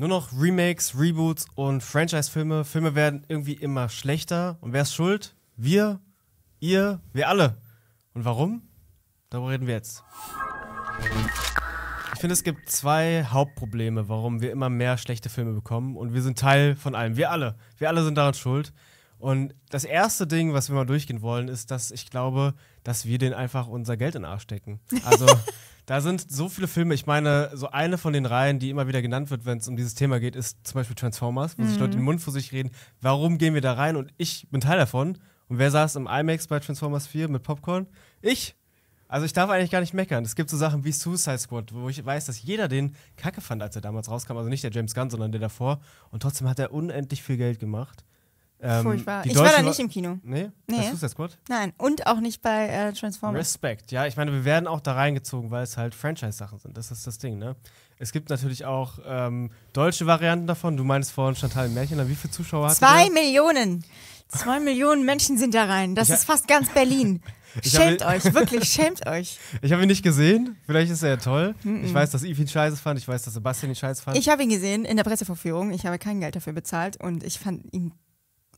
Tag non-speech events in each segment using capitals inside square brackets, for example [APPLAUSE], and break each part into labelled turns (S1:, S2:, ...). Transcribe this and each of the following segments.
S1: Nur noch Remakes, Reboots und Franchise-Filme. Filme werden irgendwie immer schlechter. Und wer ist schuld? Wir, ihr, wir alle. Und warum? Darüber reden wir jetzt. Ich finde, es gibt zwei Hauptprobleme, warum wir immer mehr schlechte Filme bekommen. Und wir sind Teil von allem. Wir alle. Wir alle sind daran schuld. Und das erste Ding, was wir mal durchgehen wollen, ist, dass ich glaube, dass wir denen einfach unser Geld in den Arsch stecken. Also [LAUGHS] Da sind so viele Filme. Ich meine, so eine von den Reihen, die immer wieder genannt wird, wenn es um dieses Thema geht, ist zum Beispiel Transformers, wo mhm. sich Leute den Mund vor sich reden. Warum gehen wir da rein? Und ich bin Teil davon. Und wer saß im IMAX bei Transformers 4 mit Popcorn? Ich! Also ich darf eigentlich gar nicht meckern. Es gibt so Sachen wie Suicide Squad, wo ich weiß, dass jeder den Kacke fand, als er damals rauskam. Also nicht der James Gunn, sondern der davor. Und trotzdem hat er unendlich viel Geld gemacht. Ähm, Furchtbar. Ich war da nicht im Kino. Nee? nee. Hast du Suicide gut?
S2: Nein. Und auch nicht bei äh, Transformers.
S1: Respekt. Ja, ich meine, wir werden auch da reingezogen, weil es halt Franchise-Sachen sind. Das ist das Ding, ne? Es gibt natürlich auch ähm, deutsche Varianten davon. Du meinst vorhin Chantal Märchen. Wie viele Zuschauer hat Zwei der?
S2: Millionen. Zwei Millionen Menschen sind da rein. Das ich ist fast ganz Berlin. [LAUGHS] schämt euch, wirklich,
S1: schämt euch. [LAUGHS] Ich habe ihn nicht gesehen. Vielleicht ist er ja toll. Mm -mm. Ich weiß, dass Yves ihn scheiße fand. Ich weiß, dass Sebastian ihn scheiße fand. Ich
S2: habe ihn gesehen in der Presseverführung. Ich habe kein Geld dafür bezahlt und ich fand ihn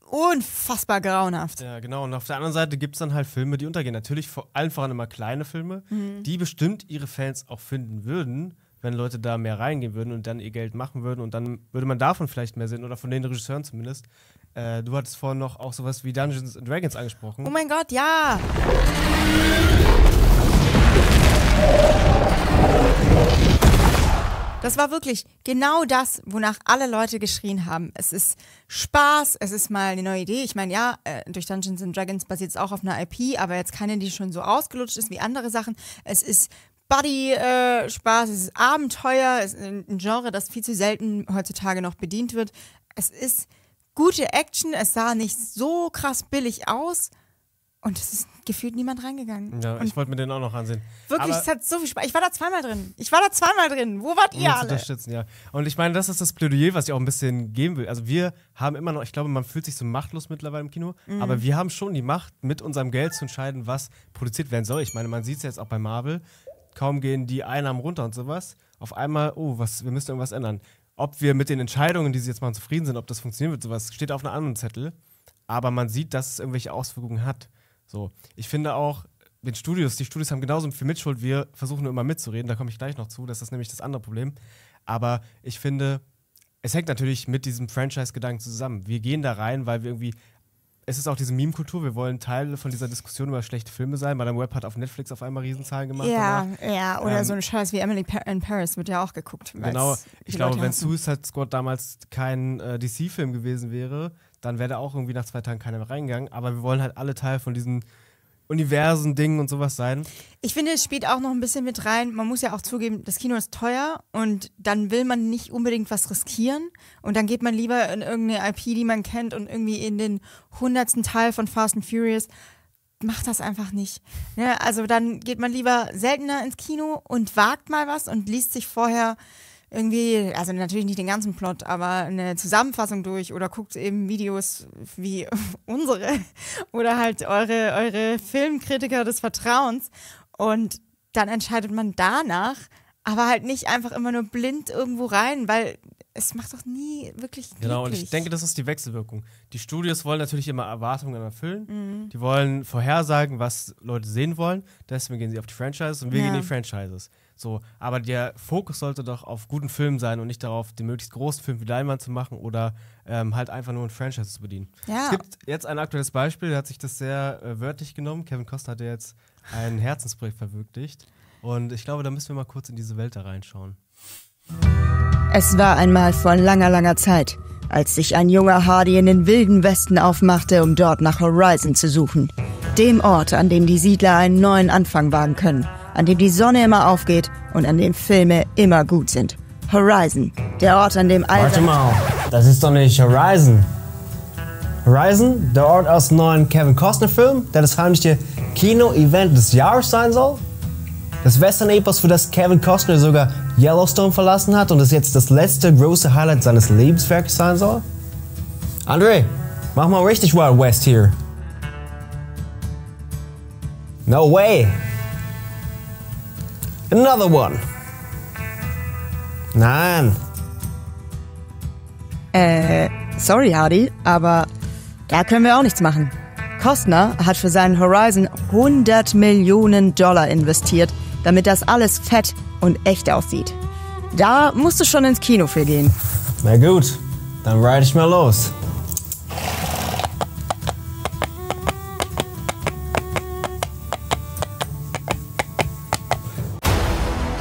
S2: unfassbar grauenhaft.
S1: Ja, genau. Und auf der anderen Seite gibt es dann halt Filme, die untergehen. Natürlich vor allem voran immer kleine Filme, mhm. die bestimmt ihre Fans auch finden würden, wenn Leute da mehr reingehen würden und dann ihr Geld machen würden. Und dann würde man davon vielleicht mehr sehen oder von den Regisseuren zumindest. Äh, du hattest vorhin noch auch sowas wie Dungeons and Dragons angesprochen.
S2: Oh mein Gott, ja! Das war wirklich genau das, wonach alle Leute geschrien haben. Es ist Spaß, es ist mal eine neue Idee. Ich meine, ja, äh, durch Dungeons and Dragons basiert es auch auf einer IP, aber jetzt keine, die schon so ausgelutscht ist wie andere Sachen. Es ist Buddy-Spaß, äh, es ist Abenteuer, es ist ein Genre, das viel zu selten heutzutage noch bedient wird. Es ist gute Action, es sah nicht so krass billig aus und es ist gefühlt niemand reingegangen. Ja, und ich
S1: wollte mir den auch noch ansehen.
S2: Wirklich, es hat so viel Spaß. Ich war da zweimal drin. Ich war da zweimal drin. Wo wart ihr alle?
S1: Unterstützen, ja. Und ich meine, das ist das Plädoyer, was ich auch ein bisschen geben will. Also wir haben immer noch, ich glaube, man fühlt sich so machtlos mittlerweile im Kino, mhm. aber wir haben schon die Macht, mit unserem Geld zu entscheiden, was produziert werden soll. Ich meine, man sieht es jetzt auch bei Marvel. Kaum gehen die Einnahmen runter und sowas. Auf einmal, oh, was, wir müssen irgendwas ändern. Ob wir mit den Entscheidungen, die sie jetzt machen, zufrieden sind, ob das funktionieren wird, sowas, steht auf einem anderen Zettel. Aber man sieht, dass es irgendwelche Auswirkungen hat. So, ich finde auch, den Studios, die Studios haben genauso viel Mitschuld. Wir versuchen nur immer mitzureden, da komme ich gleich noch zu. Das ist nämlich das andere Problem. Aber ich finde, es hängt natürlich mit diesem Franchise-Gedanken zusammen. Wir gehen da rein, weil wir irgendwie. Es ist auch diese Meme-Kultur. Wir wollen Teil von dieser Diskussion über schlechte Filme sein. Madame Web hat auf Netflix auf einmal Riesenzahlen gemacht. Ja, danach. ja. Oder ähm, so ein
S2: Scheiß wie Emily in Paris wird ja auch geguckt. Genau. Ich glaube, wenn
S1: Suicide Squad damals kein äh, DC-Film gewesen wäre, dann wäre da auch irgendwie nach zwei Tagen keiner mehr reingegangen. Aber wir wollen halt alle Teil von diesen Universen, Dingen und sowas sein.
S2: Ich finde, es spielt auch noch ein bisschen mit rein. Man muss ja auch zugeben, das Kino ist teuer und dann will man nicht unbedingt was riskieren. Und dann geht man lieber in irgendeine IP, die man kennt und irgendwie in den hundertsten Teil von Fast and Furious. Macht das einfach nicht. Ne? Also dann geht man lieber seltener ins Kino und wagt mal was und liest sich vorher irgendwie, also natürlich nicht den ganzen Plot, aber eine Zusammenfassung durch oder guckt eben Videos wie [LAUGHS] unsere oder halt eure, eure Filmkritiker des Vertrauens und dann entscheidet man danach, aber halt nicht einfach immer nur blind irgendwo rein, weil es macht doch nie wirklich glücklich. Genau, und ich denke, das ist
S1: die Wechselwirkung. Die Studios wollen natürlich immer Erwartungen erfüllen. Mhm. Die wollen vorhersagen, was Leute sehen wollen. Deswegen gehen sie auf die Franchises und wir ja. gehen in die Franchises. So, aber der Fokus sollte doch auf guten Filmen sein und nicht darauf, den möglichst großen Film wie Leinwand zu machen oder ähm, halt einfach nur ein Franchise zu bedienen. Ja. Es gibt jetzt ein aktuelles Beispiel, der hat sich das sehr äh, wörtlich genommen. Kevin Costner hat ja jetzt ein Herzensprojekt verwirklicht. Und ich glaube, da müssen wir mal kurz in diese Welt da reinschauen.
S2: Es war einmal vor langer, langer Zeit, als sich ein junger Hardy in den wilden Westen aufmachte, um dort nach Horizon zu suchen. Dem Ort, an dem die Siedler einen neuen Anfang wagen können, an dem die Sonne immer aufgeht und an dem Filme immer gut sind. Horizon, der Ort, an dem all. Warte mal,
S1: das ist doch nicht Horizon. Horizon, der Ort aus dem neuen Kevin Costner-Film, der das heimliche Kino-Event des Jahres sein soll? Das Western-Epos, für das Kevin Costner sogar Yellowstone verlassen hat und es jetzt das letzte große Highlight seines Lebenswerks sein soll? Andre, mach mal richtig Wild West hier. No way. Another one. Nein.
S2: Äh, sorry, Hardy, aber da können wir auch nichts machen. Costner hat für seinen Horizon 100 Millionen Dollar investiert, damit das alles fett und echt aussieht. Da musst du schon ins Kino für gehen.
S1: Na gut, dann reite ich mal los.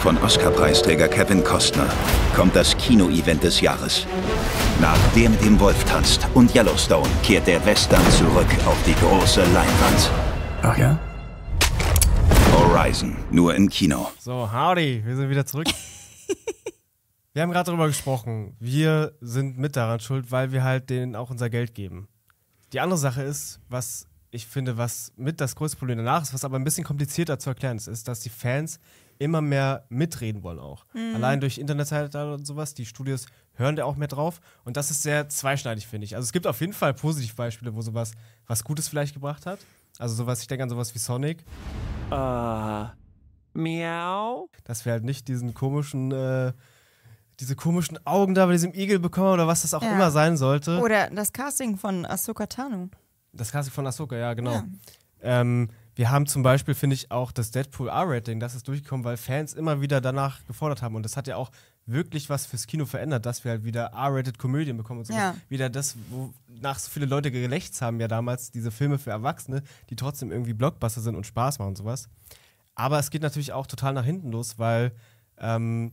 S2: Von Oscar-Preisträger Kevin Costner kommt das Kino-Event des Jahres. Nach Der mit dem Wolf tanzt und Yellowstone kehrt der Western zurück auf die große Leinwand. Ach ja? Reisen. Nur im Kino.
S1: So, howdy, wir sind wieder zurück. [LAUGHS] wir haben gerade darüber gesprochen. Wir sind mit daran schuld, weil wir halt denen auch unser Geld geben. Die andere Sache ist, was ich finde, was mit das größte Problem danach ist, was aber ein bisschen komplizierter zu erklären ist, ist, dass die Fans immer mehr mitreden wollen auch. Mhm. Allein durch Internetseite und sowas, die Studios hören da auch mehr drauf. Und das ist sehr zweischneidig, finde ich. Also es gibt auf jeden Fall positive Beispiele, wo sowas was Gutes vielleicht gebracht hat. Also sowas, ich denke an sowas wie Sonic. Äh,
S2: miau.
S1: Dass wir halt nicht diesen komischen, äh, diese komischen Augen da bei diesem Igel bekommen oder was das auch ja. immer sein sollte.
S2: Oder das Casting von Ahsoka Tano.
S1: Das Casting von Ahsoka, ja, genau. Ja. Ähm, wir haben zum Beispiel, finde ich, auch das Deadpool R-Rating, das ist durchgekommen, weil Fans immer wieder danach gefordert haben. Und das hat ja auch wirklich was fürs Kino verändert, dass wir halt wieder R-rated Komödien bekommen und so. Ja. Wieder das, wonach so viele Leute gelächzt haben ja damals, diese Filme für Erwachsene, die trotzdem irgendwie Blockbuster sind und Spaß machen und sowas. Aber es geht natürlich auch total nach hinten los, weil ähm,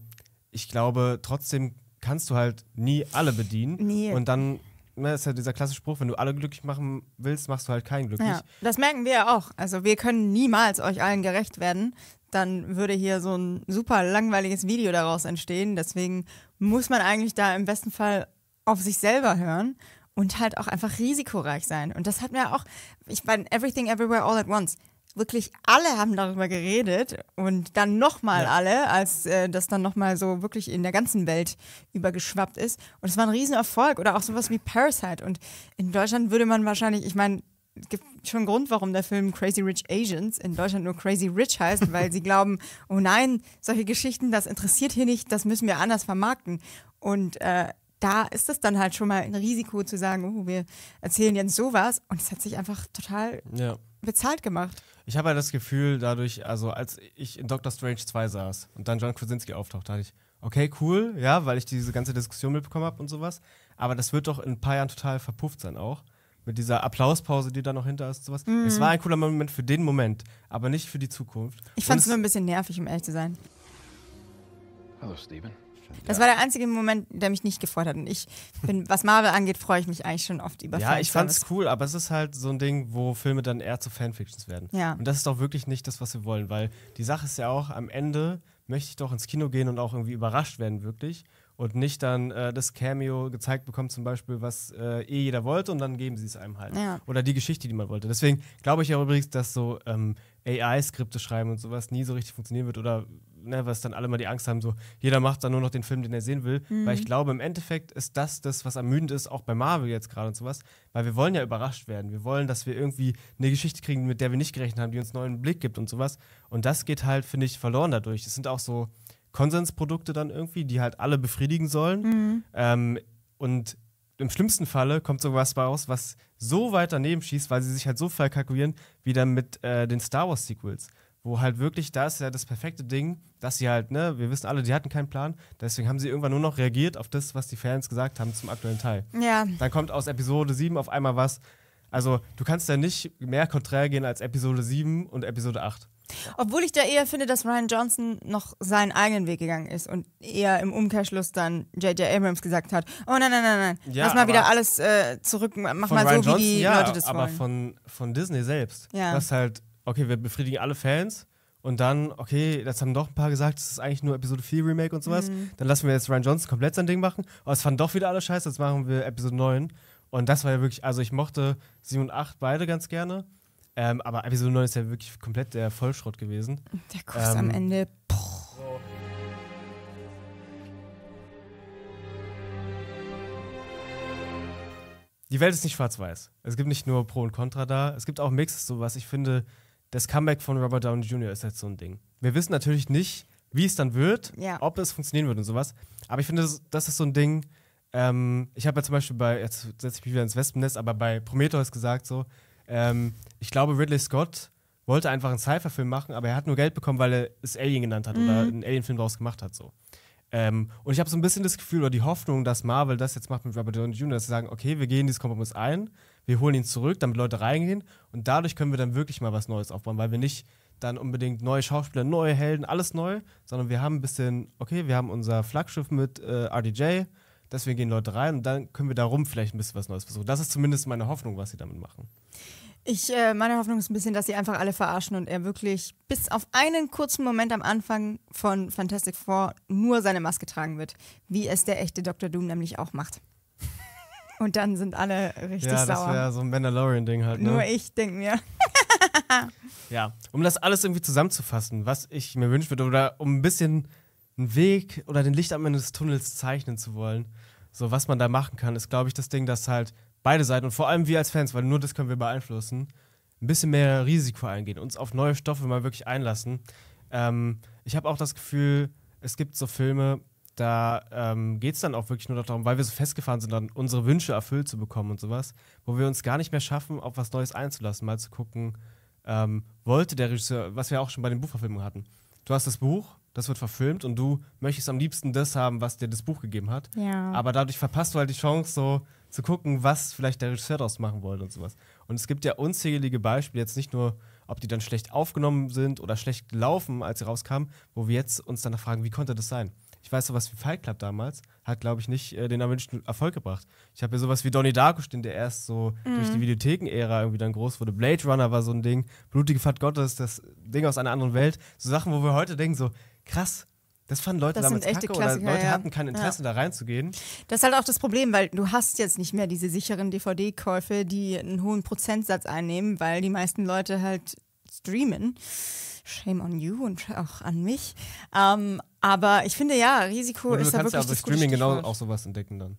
S1: ich glaube, trotzdem kannst du halt nie alle bedienen. nie. Und dann das ne, ist ja dieser klassische Spruch, wenn du alle glücklich machen willst, machst du halt keinen glücklich. Ja,
S2: das merken wir ja auch. Also wir können niemals euch allen gerecht werden. Dann würde hier so ein super langweiliges Video daraus entstehen. Deswegen muss man eigentlich da im besten Fall auf sich selber hören und halt auch einfach risikoreich sein. Und das hat mir auch, ich meine, Everything Everywhere All at Once wirklich alle haben darüber geredet und dann nochmal ja. alle, als äh, das dann nochmal so wirklich in der ganzen Welt übergeschwappt ist. Und es war ein Riesenerfolg oder auch sowas wie Parasite. Und in Deutschland würde man wahrscheinlich, ich meine, es gibt schon einen Grund, warum der Film Crazy Rich Asians in Deutschland nur Crazy Rich heißt, [LAUGHS] weil sie glauben, oh nein, solche Geschichten, das interessiert hier nicht, das müssen wir anders vermarkten. Und äh, da ist es dann halt schon mal ein Risiko zu sagen, oh, wir erzählen jetzt sowas. Und es hat sich einfach total ja. bezahlt gemacht.
S1: Ich habe ja halt das Gefühl, dadurch, also als ich in Doctor Strange 2 saß und dann John Krasinski auftauchte, dachte ich, okay, cool, ja, weil ich diese ganze Diskussion mitbekommen habe und sowas. Aber das wird doch in ein paar Jahren total verpufft sein auch. Mit dieser Applauspause, die da noch hinter ist und sowas. Mhm. Es war ein cooler Moment für den Moment, aber nicht für die Zukunft.
S2: Ich fand es nur ein bisschen nervig, um ehrlich zu sein. Hallo, Steven. Fand, das ja. war der einzige Moment, der mich nicht gefreut hat. Und ich bin, [LAUGHS] was Marvel angeht, freue ich mich eigentlich schon oft über Ja, ich fand es
S1: cool, aber es ist halt so ein Ding, wo Filme dann eher zu Fanfictions werden. Ja. Und das ist doch wirklich nicht das, was wir wollen, weil die Sache ist ja auch, am Ende möchte ich doch ins Kino gehen und auch irgendwie überrascht werden, wirklich. Und nicht dann äh, das Cameo gezeigt bekommen, zum Beispiel, was äh, eh jeder wollte, und dann geben sie es einem halt. Ja. Oder die Geschichte, die man wollte. Deswegen glaube ich ja übrigens, dass so ähm, AI-Skripte schreiben und sowas nie so richtig funktionieren wird oder ne, was dann alle mal die Angst haben, so jeder macht dann nur noch den Film, den er sehen will. Mhm. Weil ich mhm. glaube, im Endeffekt ist das das, was ermüdend ist, auch bei Marvel jetzt gerade und sowas. Weil wir wollen ja überrascht werden. Wir wollen, dass wir irgendwie eine Geschichte kriegen, mit der wir nicht gerechnet haben, die uns neuen Blick gibt und sowas. Und das geht halt, finde ich, verloren dadurch. Es sind auch so Konsensprodukte dann irgendwie, die halt alle befriedigen sollen. Mhm. Ähm, und im schlimmsten Falle kommt sowas raus, was so weit daneben schießt, weil sie sich halt so verkalkulieren, wie dann mit äh, den Star Wars Sequels wo halt wirklich das ja das perfekte Ding, dass sie halt, ne, wir wissen alle, die hatten keinen Plan, deswegen haben sie irgendwann nur noch reagiert auf das, was die Fans gesagt haben zum aktuellen Teil. Ja. Dann kommt aus Episode 7 auf einmal was. Also, du kannst ja nicht mehr konträr gehen als Episode 7 und Episode 8.
S2: Obwohl ich da eher finde, dass Ryan Johnson noch seinen eigenen Weg gegangen ist und eher im Umkehrschluss dann J.J. Abrams gesagt hat: Oh nein, nein, nein, nein, ja, lass mal wieder alles äh, zurück, mach mal so, Ryan wie Johnson, die ja, Leute das aber wollen. Aber von,
S1: von Disney selbst, ja. was halt okay, wir befriedigen alle Fans. Und dann, okay, das haben doch ein paar gesagt, das ist eigentlich nur Episode 4 Remake und sowas. Mhm. Dann lassen wir jetzt Ryan Johnson komplett sein Ding machen. Aber es fanden doch wieder alle scheiße, jetzt machen wir Episode 9. Und das war ja wirklich, also ich mochte 7 und 8 beide ganz gerne. Ähm, aber Episode 9 ist ja wirklich komplett der Vollschrott gewesen. Der Kuss ähm, am Ende. Boah. Die Welt ist nicht schwarz-weiß. Es gibt nicht nur Pro und Contra da. Es gibt auch Mixes, so was ich finde das Comeback von Robert Downey Jr. ist jetzt halt so ein Ding. Wir wissen natürlich nicht, wie es dann wird, ja. ob es funktionieren wird und sowas. Aber ich finde, das ist so ein Ding. Ähm, ich habe ja zum Beispiel bei, jetzt setze ich mich wieder ins Wespennest, aber bei Prometheus gesagt so, ähm, ich glaube, Ridley Scott wollte einfach einen Cypher-Film machen, aber er hat nur Geld bekommen, weil er es Alien genannt hat mhm. oder einen Alien-Film daraus gemacht hat. So. Ähm, und ich habe so ein bisschen das Gefühl oder die Hoffnung, dass Marvel das jetzt macht mit Robert Downey Jr., dass sie sagen, okay, wir gehen dieses Kompromiss ein, wir holen ihn zurück, damit Leute reingehen und dadurch können wir dann wirklich mal was Neues aufbauen, weil wir nicht dann unbedingt neue Schauspieler, neue Helden, alles neu, sondern wir haben ein bisschen, okay, wir haben unser Flaggschiff mit äh, RDJ, deswegen gehen Leute rein und dann können wir darum vielleicht ein bisschen was Neues versuchen. Das ist zumindest meine Hoffnung, was sie damit machen.
S2: Ich, äh, meine Hoffnung ist ein bisschen, dass sie einfach alle verarschen und er wirklich bis auf einen kurzen Moment am Anfang von Fantastic Four nur seine Maske tragen wird, wie es der echte Dr. Doom nämlich auch macht. Und dann sind alle richtig sauer. Ja, das wäre
S1: so ein Mandalorian-Ding halt. Ne? Nur ich denke mir. [LAUGHS] ja, um das alles irgendwie zusammenzufassen, was ich mir wünschen würde oder um ein bisschen einen Weg oder den Licht am Ende des Tunnels zeichnen zu wollen, so was man da machen kann, ist, glaube ich, das Ding, dass halt beide Seiten und vor allem wir als Fans, weil nur das können wir beeinflussen, ein bisschen mehr Risiko eingehen, uns auf neue Stoffe mal wirklich einlassen. Ähm, ich habe auch das Gefühl, es gibt so Filme, da ähm, geht es dann auch wirklich nur darum, weil wir so festgefahren sind, dann unsere Wünsche erfüllt zu bekommen und sowas, wo wir uns gar nicht mehr schaffen, auf was Neues einzulassen, mal zu gucken, ähm, wollte der Regisseur, was wir auch schon bei den Buchverfilmungen hatten. Du hast das Buch, das wird verfilmt und du möchtest am liebsten das haben, was dir das Buch gegeben hat. Ja. Aber dadurch verpasst du halt die Chance, so zu gucken, was vielleicht der Regisseur daraus machen wollte und sowas. Und es gibt ja unzählige Beispiele, jetzt nicht nur, ob die dann schlecht aufgenommen sind oder schlecht laufen, als sie rauskamen, wo wir jetzt uns danach fragen, wie konnte das sein? ich weiß sowas wie Fight Club damals, hat, glaube ich, nicht äh, den erwünschten Erfolg gebracht. Ich habe ja sowas wie Donnie Darko stehen, der erst so mhm. durch die mhm. Videotheken-Ära irgendwie dann groß wurde. Blade Runner war so ein Ding, Blutige Fahrt Gottes, das Ding aus einer anderen Welt. So Sachen, wo wir heute denken, so krass, das fanden Leute das damals sind echte kacke Klassiker, oder Leute ja. hatten kein Interesse, ja. da reinzugehen.
S2: Das ist halt auch das Problem, weil du hast jetzt nicht mehr diese sicheren DVD-Käufe, die einen hohen Prozentsatz einnehmen, weil die meisten Leute halt streamen. Shame on you und auch an mich. Ähm, aber ich finde ja, Risiko ist da wirklich ja das Streaming genau
S1: auch sowas entdecken dann.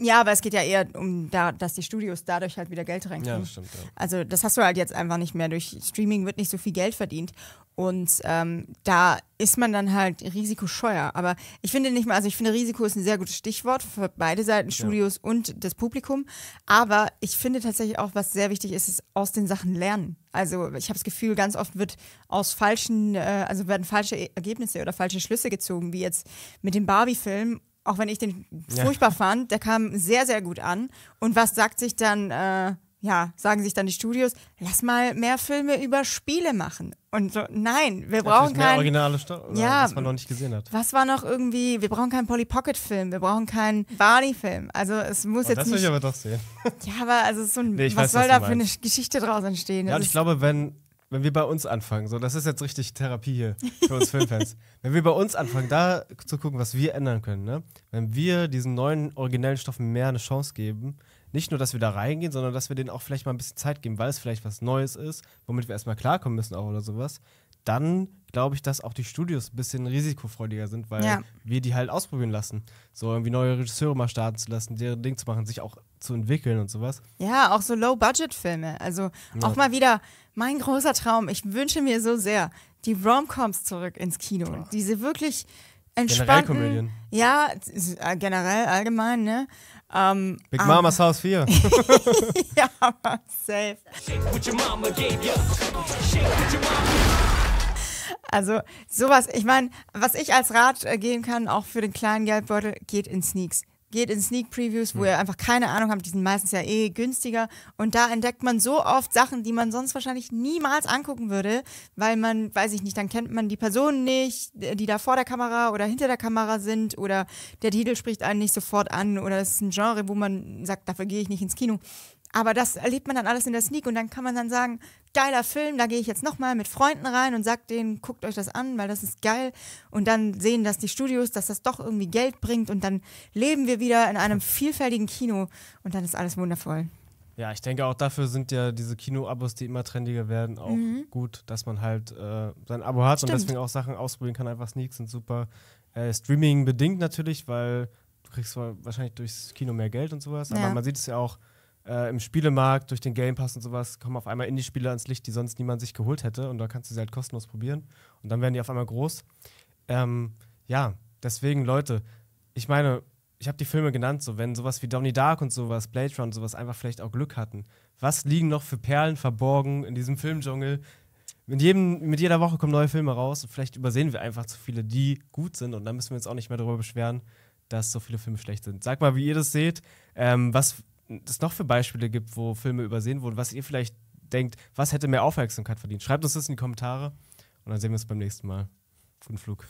S2: Ja, aber es geht ja eher um, da, dass die Studios dadurch halt wieder Geld reinkriegen. Ja, stimmt. Ja. Also das hast du halt jetzt einfach nicht mehr. Durch Streaming wird nicht so viel Geld verdient. Und ähm, da ist man dann halt risikoscheuer. Aber ich finde nicht mal, also ich finde Risiko ist ein sehr gutes Stichwort für beide Seiten, Studios ja. und das Publikum. Aber ich finde tatsächlich auch, was sehr wichtig ist, ist aus den Sachen lernen. Also ich habe das Gefühl, ganz oft wird aus falschen, äh, also werden falsche e-, Ergebnisse oder falsche Schlüsse gezogen, wie jetzt mit dem Barbie-Film auch wenn ich den furchtbar ja. fand, der kam sehr, sehr gut an. Und was sagt sich dann, äh, ja, sagen sich dann die Studios, lass mal mehr Filme über Spiele machen. Und so, nein, wir brauchen keinen. Mehr originale
S1: Sto äh, ja, was man noch nicht gesehen hat.
S2: Was war noch irgendwie, wir brauchen keinen Polly Pocket Film, wir brauchen keinen Barney Film. Also es muss oh, jetzt das nicht. Das will ich aber doch sehen. Ja, aber also so ein, nee, was weiß, soll was da für eine Geschichte draus entstehen? Ja, und ich
S1: glaube, wenn wenn wir bei uns anfangen, so das ist jetzt richtig Therapie hier für uns Filmfans, [LAUGHS] wenn wir bei uns anfangen, da zu gucken, was wir ändern können, ne? wenn wir diesen neuen originellen Stoffen mehr eine Chance geben, nicht nur, dass wir da reingehen, sondern dass wir denen auch vielleicht mal ein bisschen Zeit geben, weil es vielleicht was Neues ist, womit wir erstmal klarkommen müssen auch oder sowas, dann glaube ich, dass auch die Studios ein bisschen risikofreudiger sind, weil ja. wir die halt ausprobieren lassen. So irgendwie neue Regisseure mal starten zu lassen, deren Ding zu machen, sich auch zu entwickeln und sowas.
S2: Ja, auch so Low-Budget-Filme. Also ja. auch mal wieder mein großer Traum. Ich wünsche mir so sehr die Romcoms zurück ins Kino. Ja. Diese wirklich entspannten. Generell ja, äh, generell allgemein, ne? Um, ähm, Big um, Mama's House 4. [LAUGHS] ja, safe. Shake what your mama gave you. Shake what your mama also sowas, ich meine, was ich als Rat äh, geben kann, auch für den kleinen Geldbeutel, geht in Sneaks. Geht in Sneak Previews, wo hm. ihr einfach keine Ahnung habt, die sind meistens ja eh günstiger. Und da entdeckt man so oft Sachen, die man sonst wahrscheinlich niemals angucken würde, weil man, weiß ich nicht, dann kennt man die Personen nicht, die da vor der Kamera oder hinter der Kamera sind oder der Titel spricht einen nicht sofort an oder es ist ein Genre, wo man sagt, dafür gehe ich nicht ins Kino. Aber das erlebt man dann alles in der Sneak und dann kann man dann sagen, geiler Film, da gehe ich jetzt nochmal mit Freunden rein und sag denen, guckt euch das an, weil das ist geil. Und dann sehen das die Studios, dass das doch irgendwie Geld bringt und dann leben wir wieder in einem vielfältigen Kino und dann ist alles wundervoll.
S1: Ja, ich denke auch dafür sind ja diese Kinoabos, die immer trendiger werden, auch mhm. gut, dass man halt äh, sein Abo hat Stimmt. und deswegen auch Sachen ausprobieren kann. Einfach Sneaks sind super. Äh, Streaming bedingt natürlich, weil du kriegst wahrscheinlich durchs Kino mehr Geld und sowas, ja. aber man sieht es ja auch äh, im Spielemarkt durch den Game Pass und sowas kommen auf einmal Indie-Spiele ans Licht, die sonst niemand sich geholt hätte. Und da kannst du sie halt kostenlos probieren. Und dann werden die auf einmal groß. Ähm, ja, deswegen, Leute, ich meine, ich habe die Filme genannt, so wenn sowas wie Donnie Dark und sowas, Blade Run und sowas einfach vielleicht auch Glück hatten. Was liegen noch für Perlen verborgen in diesem Filmdschungel? Mit, jedem, mit jeder Woche kommen neue Filme raus und vielleicht übersehen wir einfach zu viele, die gut sind und dann müssen wir uns auch nicht mehr darüber beschweren, dass so viele Filme schlecht sind. Sag mal, wie ihr das seht. Ähm, was es noch für Beispiele gibt, wo Filme übersehen wurden, was ihr vielleicht denkt, was hätte mehr Aufmerksamkeit verdient. Schreibt uns das in die Kommentare und dann sehen wir uns beim nächsten Mal. Guten Flug.